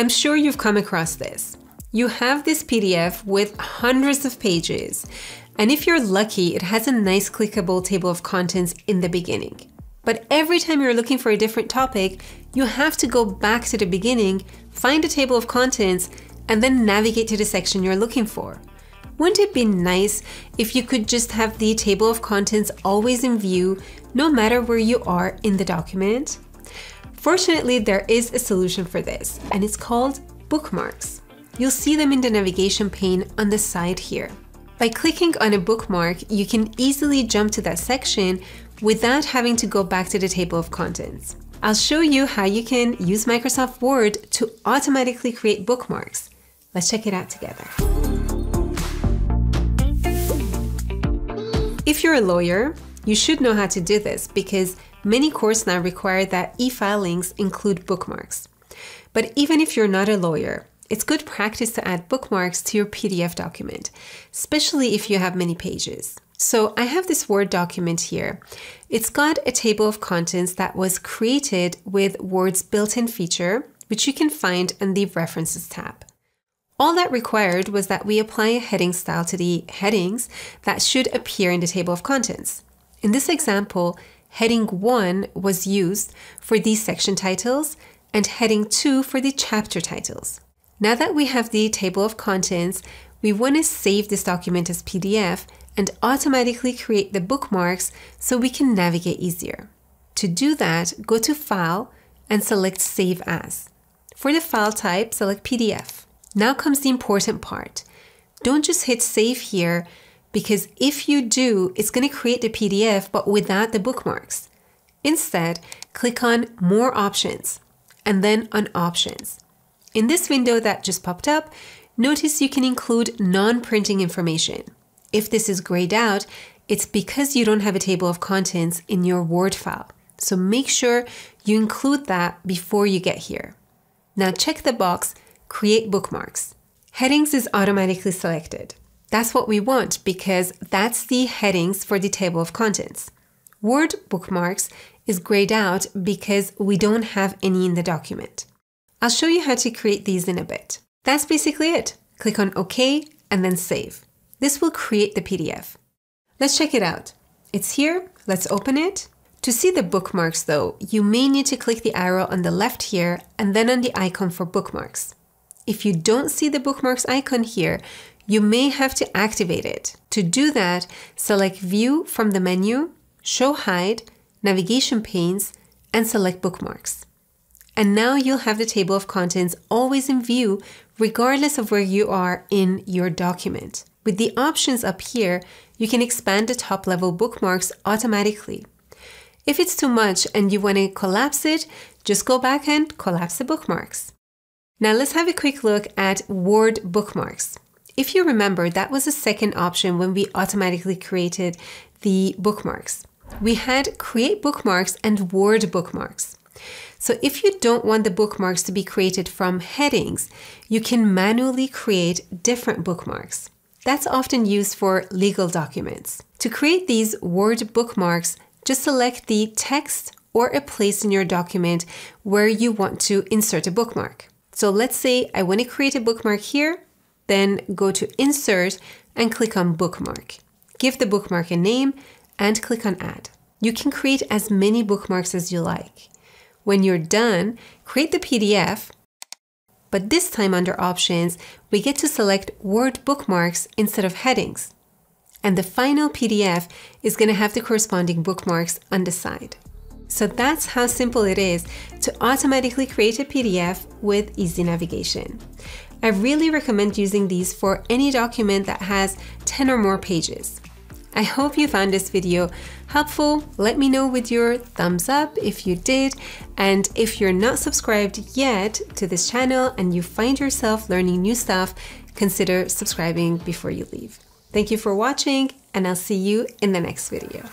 I'm sure you've come across this. You have this PDF with hundreds of pages, and if you're lucky, it has a nice clickable table of contents in the beginning. But every time you're looking for a different topic, you have to go back to the beginning, find the table of contents, and then navigate to the section you're looking for. Wouldn't it be nice if you could just have the table of contents always in view, no matter where you are in the document? Fortunately, there is a solution for this, and it's called bookmarks. You'll see them in the navigation pane on the side here. By clicking on a bookmark, you can easily jump to that section without having to go back to the table of contents. I'll show you how you can use Microsoft Word to automatically create bookmarks. Let's check it out together. If you're a lawyer, you should know how to do this because Many courts now require that e-filings include bookmarks. But even if you're not a lawyer, it's good practice to add bookmarks to your PDF document, especially if you have many pages. So I have this Word document here. It's got a table of contents that was created with Word's built-in feature, which you can find in the References tab. All that required was that we apply a heading style to the headings that should appear in the table of contents. In this example, heading 1 was used for these section titles and heading 2 for the chapter titles. Now that we have the table of contents, we want to save this document as PDF and automatically create the bookmarks so we can navigate easier. To do that, go to File and select Save As. For the file type, select PDF. Now comes the important part. Don't just hit Save here because if you do, it's going to create the PDF but without the bookmarks. Instead, click on More Options and then on Options. In this window that just popped up, notice you can include non-printing information. If this is grayed out, it's because you don't have a table of contents in your Word file. So make sure you include that before you get here. Now check the box, Create Bookmarks. Headings is automatically selected. That's what we want because that's the headings for the table of contents. Word bookmarks is grayed out because we don't have any in the document. I'll show you how to create these in a bit. That's basically it. Click on OK and then save. This will create the PDF. Let's check it out. It's here, let's open it. To see the bookmarks though, you may need to click the arrow on the left here and then on the icon for bookmarks. If you don't see the bookmarks icon here, you may have to activate it. To do that, select View from the menu, Show Hide, Navigation Panes, and select Bookmarks. And now you'll have the table of contents always in view, regardless of where you are in your document. With the options up here, you can expand the top level bookmarks automatically. If it's too much and you want to collapse it, just go back and collapse the bookmarks. Now let's have a quick look at Word bookmarks. If you remember, that was the second option when we automatically created the bookmarks. We had create bookmarks and word bookmarks. So if you don't want the bookmarks to be created from headings, you can manually create different bookmarks. That's often used for legal documents. To create these Word bookmarks, just select the text or a place in your document where you want to insert a bookmark. So let's say I want to create a bookmark here. Then go to Insert and click on Bookmark. Give the bookmark a name and click on Add. You can create as many bookmarks as you like. When you're done, create the PDF, but this time under Options, we get to select Word bookmarks instead of headings. And the final PDF is going to have the corresponding bookmarks on the side. So that's how simple it is to automatically create a PDF with easy navigation. I really recommend using these for any document that has 10 or more pages. I hope you found this video helpful. Let me know with your thumbs up if you did. And if you're not subscribed yet to this channel and you find yourself learning new stuff, consider subscribing before you leave. Thank you for watching and I'll see you in the next video.